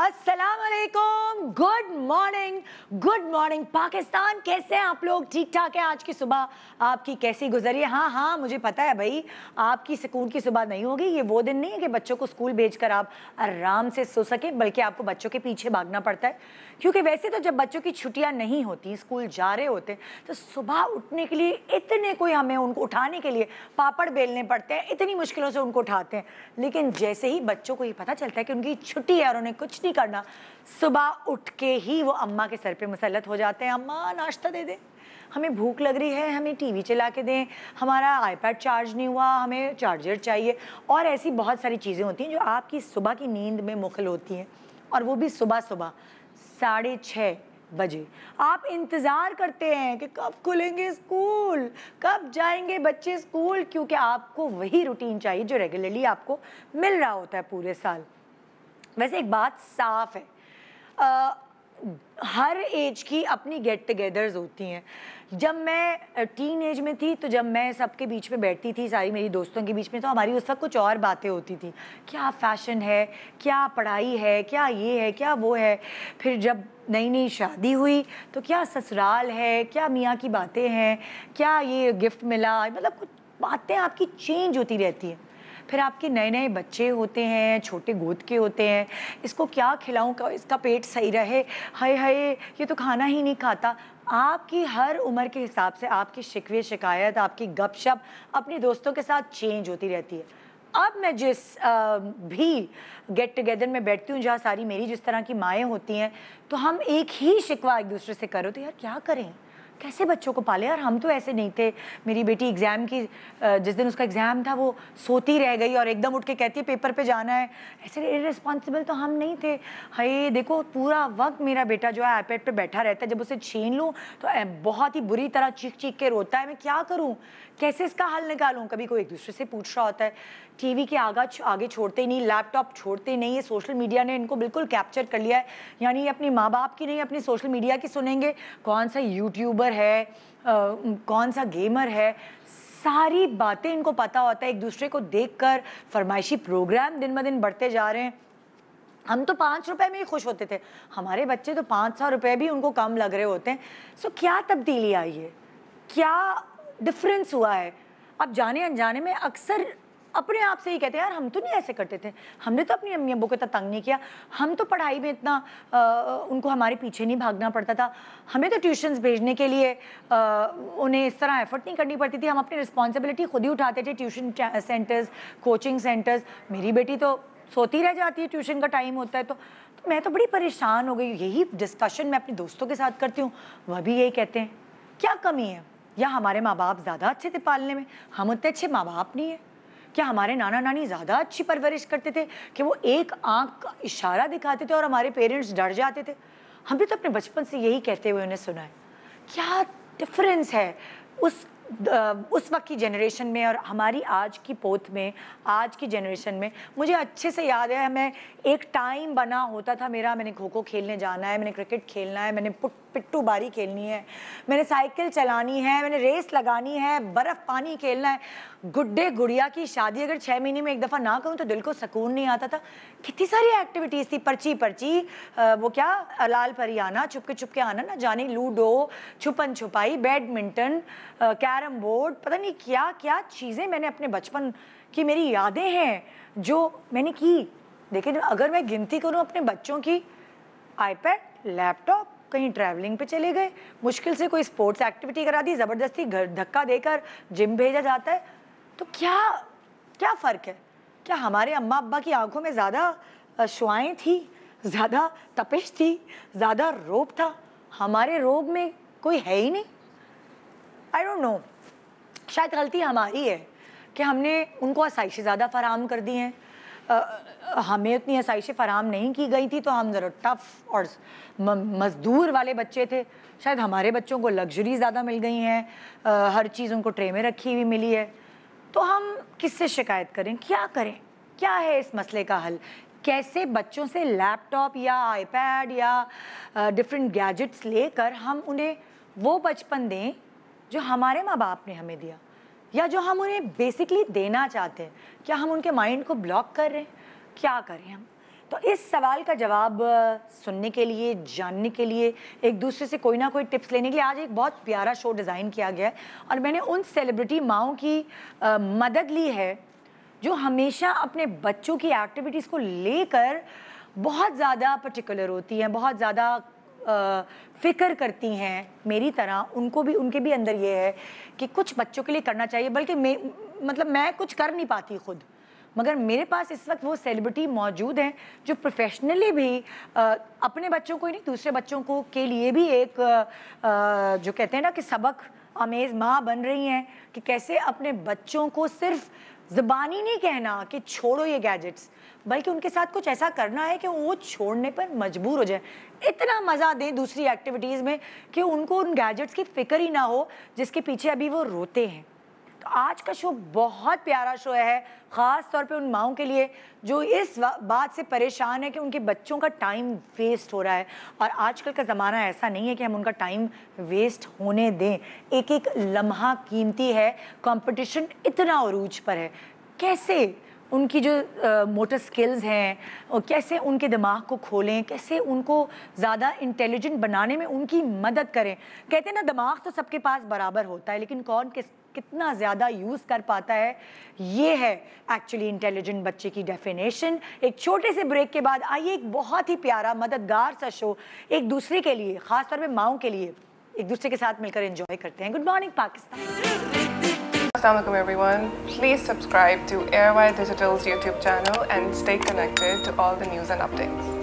वालेकुम good morning good morning Pakistan कैसे हैं आप लोग ठीक ठाक है आज की सुबह आपकी कैसी गुजरी है हाँ हाँ मुझे पता है भाई आपकी सुकून की सुबह नहीं होगी ये वो दिन नहीं है कि बच्चों को स्कूल भेजकर आप आराम से सो सकें बल्कि आपको बच्चों के पीछे भागना पड़ता है क्योंकि वैसे तो जब बच्चों की छुट्टियाँ नहीं होती स्कूल जा रहे होते तो सुबह उठने के लिए इतने कोई हमें उनको उठाने के लिए पापड़ बेलने पड़ते हैं इतनी मुश्किलों से उनको उठाते हैं लेकिन जैसे ही बच्चों को ये पता चलता है कि उनकी छुट्टी है और उन्हें कुछ नहीं करना सुबह उठ के ही वो अम्मा के सर पे मुसलत हो जाते हैं अम्मा नाश्ता दे दे हमें भूख लग रही है हमें टीवी चला के दें हमारा आईपैड चार्ज नहीं हुआ हमें चार्जर चाहिए और ऐसी बहुत सारी चीज़ें होती हैं जो आपकी सुबह की नींद में मुखल होती हैं और वो भी सुबह सुबह साढ़े छः बजे आप इंतज़ार करते हैं कि कब खुलेंगे स्कूल कब जाएंगे बच्चे स्कूल क्योंकि आपको वही रूटीन चाहिए जो रेगुलरली आपको मिल रहा होता है पूरे साल वैसे एक बात साफ है आ, हर एज की अपनी गेट टुगेदर्स होती हैं जब मैं टीन एज में थी तो जब मैं सबके बीच में बैठती थी सारी मेरी दोस्तों के बीच में तो हमारी उस वक्त कुछ और बातें होती थी क्या फैशन है क्या पढ़ाई है क्या ये है क्या वो है फिर जब नई नई शादी हुई तो क्या ससुराल है क्या मियाँ की बातें हैं क्या ये गिफ्ट मिला मतलब कुछ बातें आपकी चेंज होती रहती हैं फिर आपके नए नए बच्चे होते हैं छोटे गोद के होते हैं इसको क्या खिलाऊँ इसका पेट सही रहे हाय हाय ये तो खाना ही नहीं खाता आपकी हर उम्र के हिसाब से आपकी शिकवे शिकायत आपकी गपशप अपने दोस्तों के साथ चेंज होती रहती है अब मैं जिस आ, भी गेट टुगेदर में बैठती हूँ जहाँ सारी मेरी जिस तरह की माएँ होती हैं तो हम एक ही शिकवा एक दूसरे से करो तो यार क्या करें कैसे बच्चों को पाले और हम तो ऐसे नहीं थे मेरी बेटी एग्ज़ाम की जिस दिन उसका एग्ज़ाम था वो सोती रह गई और एकदम उठ के कहती है पेपर पे जाना है ऐसे इरेस्पॉन्सिबल तो हम नहीं थे हे देखो पूरा वक्त मेरा बेटा जो है आईपैड पे बैठा रहता है जब उसे छीन लूँ तो बहुत ही बुरी तरह चीख चीख के रोता है मैं क्या करूँ कैसे इसका हल निकालूँ कभी कोई एक दूसरे से पूछ रहा होता है टीवी के आगा आगे छोड़ते ही नहीं लैपटॉप छोड़ते ही नहीं ये सोशल मीडिया ने इनको बिल्कुल कैप्चर कर लिया है यानी अपने माँ बाप की नहीं अपनी सोशल मीडिया की सुनेंगे कौन सा यूट्यूबर यूट्यूबर है कौन सा गेमर है सारी बातें इनको पता होता है एक दूसरे को देखकर फरमाइशी प्रोग्राम दिन ब दिन बढ़ते जा रहे हैं हम तो पाँच रुपए में ही खुश होते थे हमारे बच्चे तो पाँच सौ रुपये भी उनको कम लग रहे होते हैं सो क्या तब्दीली आई है क्या डिफरेंस हुआ है अब जाने अनजाने में अक्सर अपने आप से ही कहते हैं यार हम तो नहीं ऐसे करते थे हमने तो अपनी अम्मी अबू को इतना तंग नहीं किया हम तो पढ़ाई में इतना आ, उनको हमारे पीछे नहीं भागना पड़ता था हमें तो ट्यूशन्स भेजने के लिए आ, उन्हें इस तरह एफर्ट नहीं करनी पड़ती थी हम अपनी रिस्पॉन्सिबिलिटी खुद ही उठाते थे ट्यूशन सेंटर्स कोचिंग सेंटर्स मेरी बेटी तो सोती रह जाती है ट्यूशन का टाइम होता है तो, तो मैं तो बड़ी परेशान हो गई यही डिस्कशन मैं अपने दोस्तों के साथ करती हूँ वह भी यही कहते हैं क्या कमी है या हमारे माँ बाप ज़्यादा अच्छे थे पालने में हम उतने अच्छे माँ बाप नहीं है क्या हमारे नाना नानी ज़्यादा अच्छी परवरिश करते थे कि वो एक आँख का इशारा दिखाते थे और हमारे पेरेंट्स डर जाते थे हम भी तो अपने बचपन से यही कहते हुए उन्हें सुना है क्या डिफरेंस है उस उस वक्त की जनरेशन में और हमारी आज की पोत में आज की जनरेशन में मुझे अच्छे से याद है मैं एक टाइम बना होता था मेरा मैंने खो खो खेलने जाना है मैंने क्रिकेट खेलना है मैंने पुट पिट्टू बारी खेलनी है मैंने साइकिल चलानी है मैंने रेस लगानी है बर्फ़ पानी खेलना है गुड्डे गुड़िया की शादी अगर छः महीने में एक दफ़ा ना करूँ तो दिल को सुकून नहीं आता था कितनी सारी एक्टिविटीज़ थी पर्ची पर्ची वो क्या लाल परी आना छुपके छुपके आना ना जाने लूडो छुपन छुपाई बैडमिंटन क्या कैरम बोर्ड पता नहीं क्या क्या चीज़ें मैंने अपने बचपन की मेरी यादें हैं जो मैंने की लेकिन अगर मैं गिनती करूँ अपने बच्चों की आईपैड लैपटॉप कहीं ट्रैवलिंग पे चले गए मुश्किल से कोई स्पोर्ट्स एक्टिविटी करा दी ज़बरदस्ती घर धक्का देकर जिम भेजा जाता है तो क्या क्या फ़र्क है क्या हमारे अम्मा अब्बा की आंखों में ज़्यादा शुआएँ थी ज़्यादा तपिश थी ज़्यादा रोब था हमारे रोग में कोई है ही नहीं आई डोंट नो शायद गलती हमारी है कि हमने उनको आसाइशें ज़्यादा फराम कर दी हैं हमें उतनी आसाइशें फराम नहीं की गई थी तो हम ज़रा टफ़ और मजदूर वाले बच्चे थे शायद हमारे बच्चों को लग्जरी ज़्यादा मिल गई हैं हर चीज़ उनको ट्रे में रखी हुई मिली है तो हम किससे शिकायत करें क्या करें क्या है इस मसले का हल कैसे बच्चों से लैपटॉप या आईपैड या डिफरेंट गैजेट्स लेकर हम उन्हें वो बचपन दें जो हमारे माँ बाप ने हमें दिया या जो हम उन्हें बेसिकली देना चाहते हैं क्या हम उनके माइंड को ब्लॉक कर रहे हैं क्या करें हम तो इस सवाल का जवाब सुनने के लिए जानने के लिए एक दूसरे से कोई ना कोई टिप्स लेने के लिए आज एक बहुत प्यारा शो डिज़ाइन किया गया है और मैंने उन सेलिब्रिटी माओ की आ, मदद ली है जो हमेशा अपने बच्चों की एक्टिविटीज़ को लेकर बहुत ज़्यादा पर्टिकुलर होती हैं बहुत ज़्यादा फ़िक्र करती हैं मेरी तरह उनको भी उनके भी अंदर ये है कि कुछ बच्चों के लिए करना चाहिए बल्कि मैं मतलब मैं कुछ कर नहीं पाती खुद मगर मेरे पास इस वक्त वो सेलिब्रिटी मौजूद हैं जो प्रोफेशनली भी आ, अपने बच्चों को ही नहीं दूसरे बच्चों को के लिए भी एक आ, जो कहते हैं ना कि सबक अमेज़ माँ बन रही हैं कि कैसे अपने बच्चों को सिर्फ जबानी नहीं कहना कि छोड़ो ये गैजेट्स बल्कि उनके साथ कुछ ऐसा करना है कि वो छोड़ने पर मजबूर हो जाए इतना मज़ा दें दूसरी एक्टिविटीज़ में कि उनको उन गैजेट्स की फ़िक्र ही ना हो जिसके पीछे अभी वो रोते हैं तो आज का शो बहुत प्यारा शो है ख़ास तौर पे उन माओ के लिए जो इस बात से परेशान है कि उनके बच्चों का टाइम वेस्ट हो रहा है और आजकल का ज़माना ऐसा नहीं है कि हम उनका टाइम वेस्ट होने दें एक एक लम्हा कीमती है कंपटीशन इतना अरूज पर है कैसे उनकी जो मोटर स्किल्स हैं और कैसे उनके दिमाग को खोलें कैसे उनको ज़्यादा इंटेलिजेंट बनाने में उनकी मदद करें कहते हैं ना दिमाग तो सबके पास बराबर होता है लेकिन कौन किस कितना ज़्यादा यूज़ कर पाता है ये है एक्चुअली इंटेलिजेंट बच्चे की डेफिनेशन एक छोटे से ब्रेक के बाद आइए एक बहुत ही प्यारा मददगार सा शो एक दूसरे के लिए ख़ासतौर पर माओ के लिए एक दूसरे के साथ मिलकर इंजॉय करते हैं good morning Pakistan Assalamualaikum everyone. Please subscribe to Airway Digital's YouTube channel and stay connected to all the news and updates.